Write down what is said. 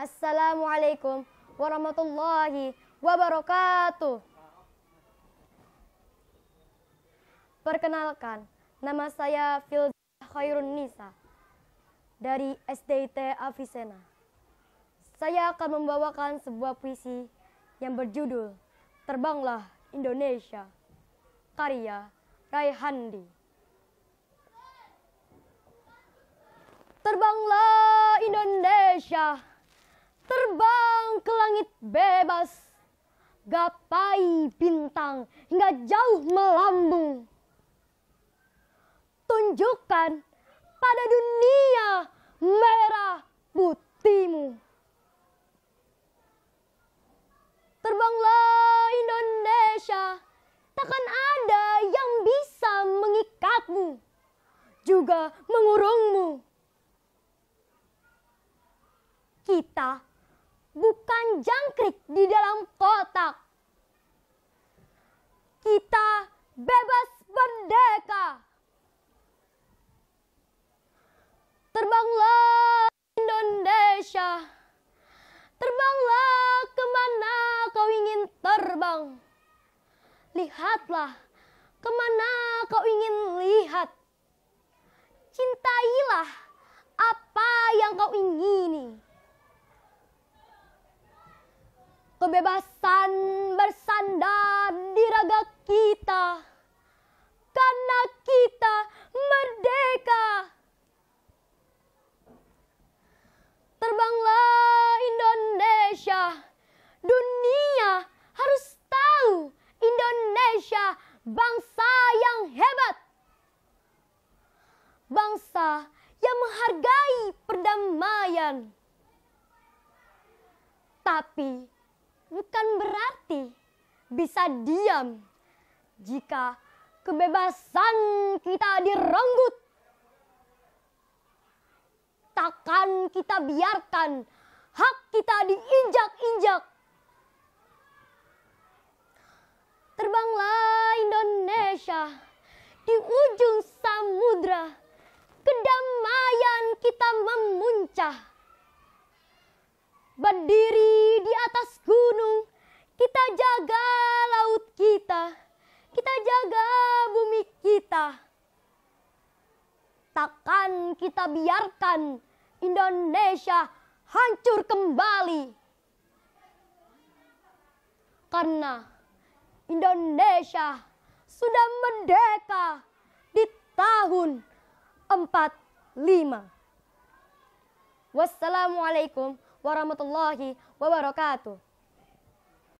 Assalamualaikum warahmatullahi wabarakatuh. Perkenalkan, nama saya Fildah Khairun Nisa dari SDIT Avicenna. Saya akan membawakan sebuah puisi yang berjudul Terbanglah Indonesia, karya Raihandi. Terbanglah Indonesia terbang ke langit bebas, gapai bintang hingga jauh melambung. Tunjukkan pada dunia merah putihmu. Terbanglah Indonesia, takkan ada yang bisa mengikatmu, juga mengurungmu. Kita bukan jangkrik di dalam kotak. Kita bebas merdeka. Terbanglah Indonesia. Terbanglah kemana kau ingin terbang. Lihatlah kemana kau ingin lihat. Cinta kebebasan bersandar di raga kita karena kita merdeka. Terbanglah Indonesia, dunia harus tahu Indonesia bangsa yang hebat. Bangsa yang menghargai perdamaian. Tapi bukan berarti bisa diam jika kebebasan kita direnggut. Takkan kita biarkan hak kita diinjak-injak. Terbanglah Indonesia di ujung samudra. Kedamaian kita memuncah. Berdiri atas gunung, kita jaga laut kita, kita jaga bumi kita. Takkan kita biarkan Indonesia hancur kembali. Karena Indonesia sudah merdeka di tahun 45. Wassalamualaikum warahmatullahi wabarakatuh.